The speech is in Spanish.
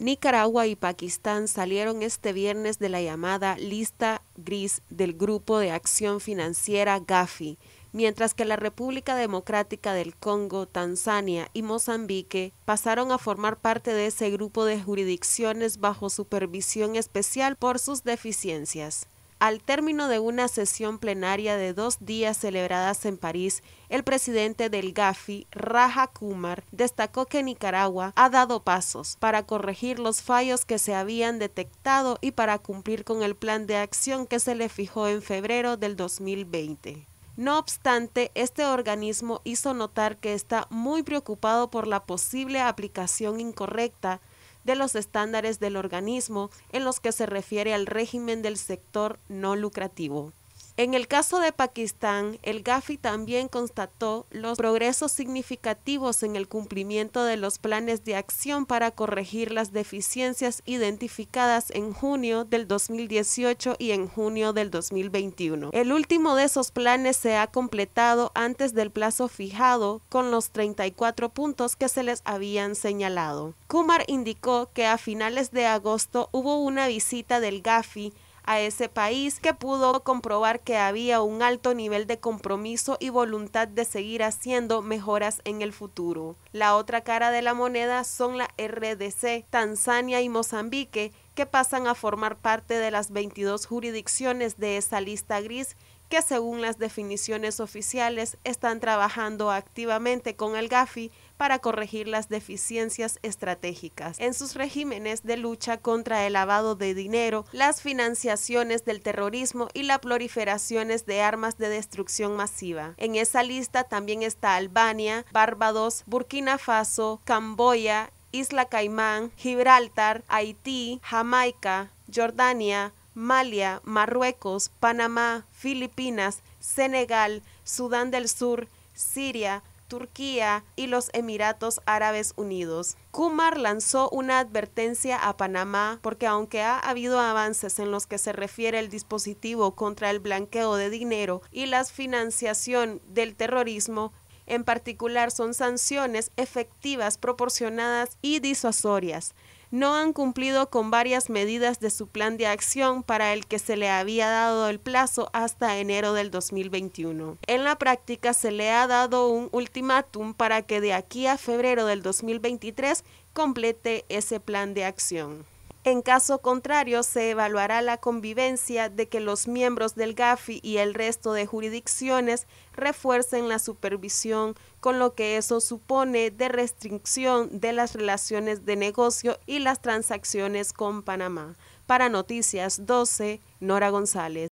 Nicaragua y Pakistán salieron este viernes de la llamada lista gris del Grupo de Acción Financiera GAFI, mientras que la República Democrática del Congo, Tanzania y Mozambique pasaron a formar parte de ese grupo de jurisdicciones bajo supervisión especial por sus deficiencias. Al término de una sesión plenaria de dos días celebradas en París, el presidente del GAFI, Raja Kumar, destacó que Nicaragua ha dado pasos para corregir los fallos que se habían detectado y para cumplir con el plan de acción que se le fijó en febrero del 2020. No obstante, este organismo hizo notar que está muy preocupado por la posible aplicación incorrecta de los estándares del organismo en los que se refiere al régimen del sector no lucrativo. En el caso de Pakistán, el GAFI también constató los progresos significativos en el cumplimiento de los planes de acción para corregir las deficiencias identificadas en junio del 2018 y en junio del 2021. El último de esos planes se ha completado antes del plazo fijado con los 34 puntos que se les habían señalado. Kumar indicó que a finales de agosto hubo una visita del GAFI a ese país que pudo comprobar que había un alto nivel de compromiso y voluntad de seguir haciendo mejoras en el futuro. La otra cara de la moneda son la RDC, Tanzania y Mozambique, que pasan a formar parte de las 22 jurisdicciones de esa lista gris que según las definiciones oficiales están trabajando activamente con el GAFI para corregir las deficiencias estratégicas en sus regímenes de lucha contra el lavado de dinero, las financiaciones del terrorismo y las proliferaciones de armas de destrucción masiva. En esa lista también está Albania, Barbados, Burkina Faso, Camboya, Isla Caimán, Gibraltar, Haití, Jamaica, Jordania, Malia, Marruecos, Panamá, Filipinas, Senegal, Sudán del Sur, Siria, Turquía y los Emiratos Árabes Unidos. Kumar lanzó una advertencia a Panamá porque aunque ha habido avances en los que se refiere el dispositivo contra el blanqueo de dinero y la financiación del terrorismo, en particular son sanciones efectivas, proporcionadas y disuasorias no han cumplido con varias medidas de su plan de acción para el que se le había dado el plazo hasta enero del 2021. En la práctica se le ha dado un ultimátum para que de aquí a febrero del 2023 complete ese plan de acción. En caso contrario, se evaluará la convivencia de que los miembros del GAFI y el resto de jurisdicciones refuercen la supervisión, con lo que eso supone de restricción de las relaciones de negocio y las transacciones con Panamá. Para Noticias 12, Nora González.